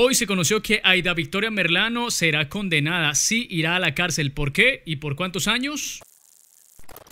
Hoy se conoció que Aida Victoria Merlano será condenada. Sí irá a la cárcel. ¿Por qué y por cuántos años?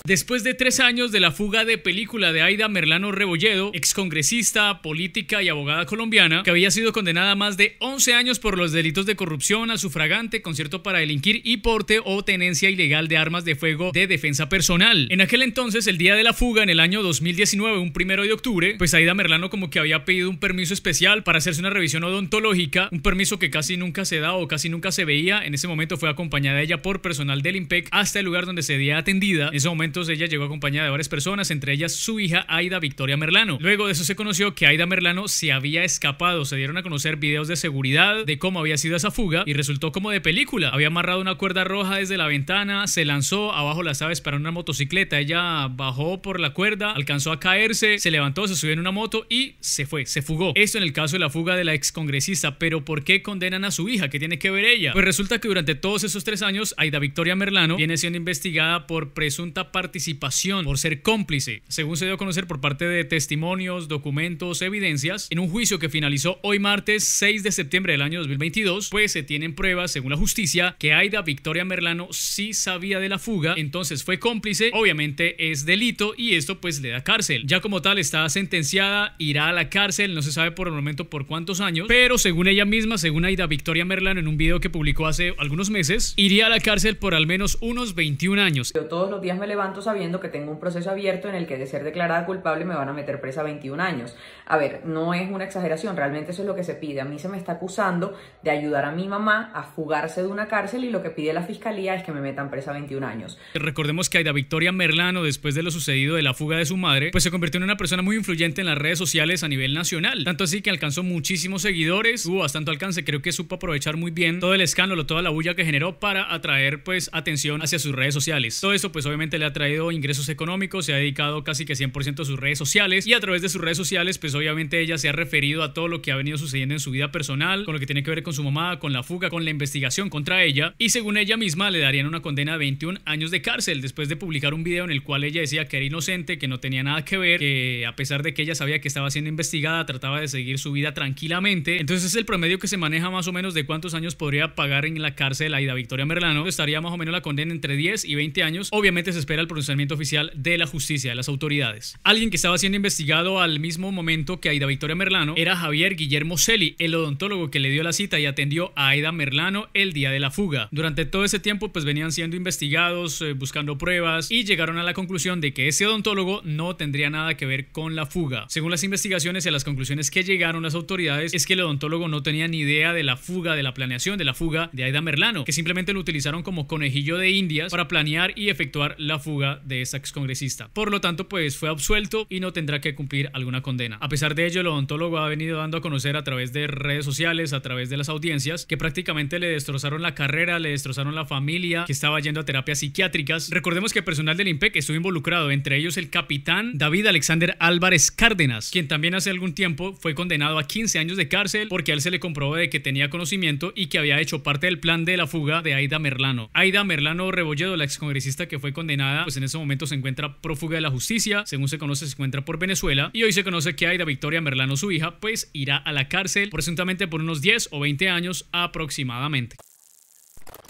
Después de tres años de la fuga de película de Aida Merlano Rebolledo, excongresista, política y abogada colombiana, que había sido condenada a más de 11 años por los delitos de corrupción, a sufragante, concierto para delinquir y porte o tenencia ilegal de armas de fuego de defensa personal. En aquel entonces, el día de la fuga, en el año 2019, un primero de octubre, pues Aida Merlano como que había pedido un permiso especial para hacerse una revisión odontológica, un permiso que casi nunca se da o casi nunca se veía. En ese momento fue acompañada ella por personal del IMPEC hasta el lugar donde se sería atendida. En ese momento ella llegó acompañada de varias personas, entre ellas su hija Aida Victoria Merlano. Luego de eso se conoció que Aida Merlano se había escapado. Se dieron a conocer videos de seguridad de cómo había sido esa fuga y resultó como de película. Había amarrado una cuerda roja desde la ventana, se lanzó abajo las aves para una motocicleta. Ella bajó por la cuerda, alcanzó a caerse, se levantó, se subió en una moto y se fue, se fugó. Esto en el caso de la fuga de la ex congresista Pero ¿por qué condenan a su hija? ¿Qué tiene que ver ella? Pues resulta que durante todos esos tres años, Aida Victoria Merlano viene siendo investigada por presunta participación por ser cómplice, según se dio a conocer por parte de testimonios, documentos, evidencias, en un juicio que finalizó hoy martes 6 de septiembre del año 2022, pues se tienen pruebas, según la justicia, que Aida Victoria Merlano sí sabía de la fuga, entonces fue cómplice, obviamente es delito y esto pues le da cárcel. Ya como tal está sentenciada, irá a la cárcel, no se sabe por el momento por cuántos años, pero según ella misma, según Aida Victoria Merlano en un video que publicó hace algunos meses, iría a la cárcel por al menos unos 21 años. Pero todos los días me levanto sabiendo que tengo un proceso abierto en el que de ser declarada culpable me van a meter presa 21 años. A ver, no es una exageración, realmente eso es lo que se pide. A mí se me está acusando de ayudar a mi mamá a fugarse de una cárcel y lo que pide la fiscalía es que me metan presa 21 años. Recordemos que Aida Victoria Merlano, después de lo sucedido de la fuga de su madre, pues se convirtió en una persona muy influyente en las redes sociales a nivel nacional. Tanto así que alcanzó muchísimos seguidores, hubo bastante alcance, creo que supo aprovechar muy bien todo el escándalo, toda la bulla que generó para atraer pues atención hacia sus redes sociales. Todo eso pues obviamente le atrae ido ingresos económicos, se ha dedicado casi que 100% a sus redes sociales y a través de sus redes sociales pues obviamente ella se ha referido a todo lo que ha venido sucediendo en su vida personal, con lo que tiene que ver con su mamá, con la fuga, con la investigación contra ella y según ella misma le darían una condena de 21 años de cárcel después de publicar un video en el cual ella decía que era inocente, que no tenía nada que ver, que a pesar de que ella sabía que estaba siendo investigada, trataba de seguir su vida tranquilamente. Entonces el promedio que se maneja más o menos de cuántos años podría pagar en la cárcel Aida Victoria Merlano, estaría más o menos la condena entre 10 y 20 años. Obviamente se espera el pronunciamiento oficial de la justicia, de las autoridades. Alguien que estaba siendo investigado al mismo momento que Aida Victoria Merlano era Javier Guillermo Celi, el odontólogo que le dio la cita y atendió a Aida Merlano el día de la fuga. Durante todo ese tiempo pues venían siendo investigados, eh, buscando pruebas y llegaron a la conclusión de que ese odontólogo no tendría nada que ver con la fuga. Según las investigaciones y a las conclusiones que llegaron las autoridades es que el odontólogo no tenía ni idea de la fuga, de la planeación, de la fuga de Aida Merlano, que simplemente lo utilizaron como conejillo de indias para planear y efectuar la fuga de esta excongresista. Por lo tanto, pues fue absuelto y no tendrá que cumplir alguna condena. A pesar de ello, el odontólogo ha venido dando a conocer a través de redes sociales, a través de las audiencias, que prácticamente le destrozaron la carrera, le destrozaron la familia, que estaba yendo a terapias psiquiátricas. Recordemos que el personal del IMPEC estuvo involucrado, entre ellos el capitán David Alexander Álvarez Cárdenas, quien también hace algún tiempo fue condenado a 15 años de cárcel porque a él se le comprobó de que tenía conocimiento y que había hecho parte del plan de la fuga de Aida Merlano. Aida Merlano Rebolledo, la excongresista que fue condenada pues en ese momento se encuentra prófuga de la justicia, según se conoce se encuentra por Venezuela y hoy se conoce que Aida Victoria Merlano, su hija, pues irá a la cárcel presuntamente por unos 10 o 20 años aproximadamente.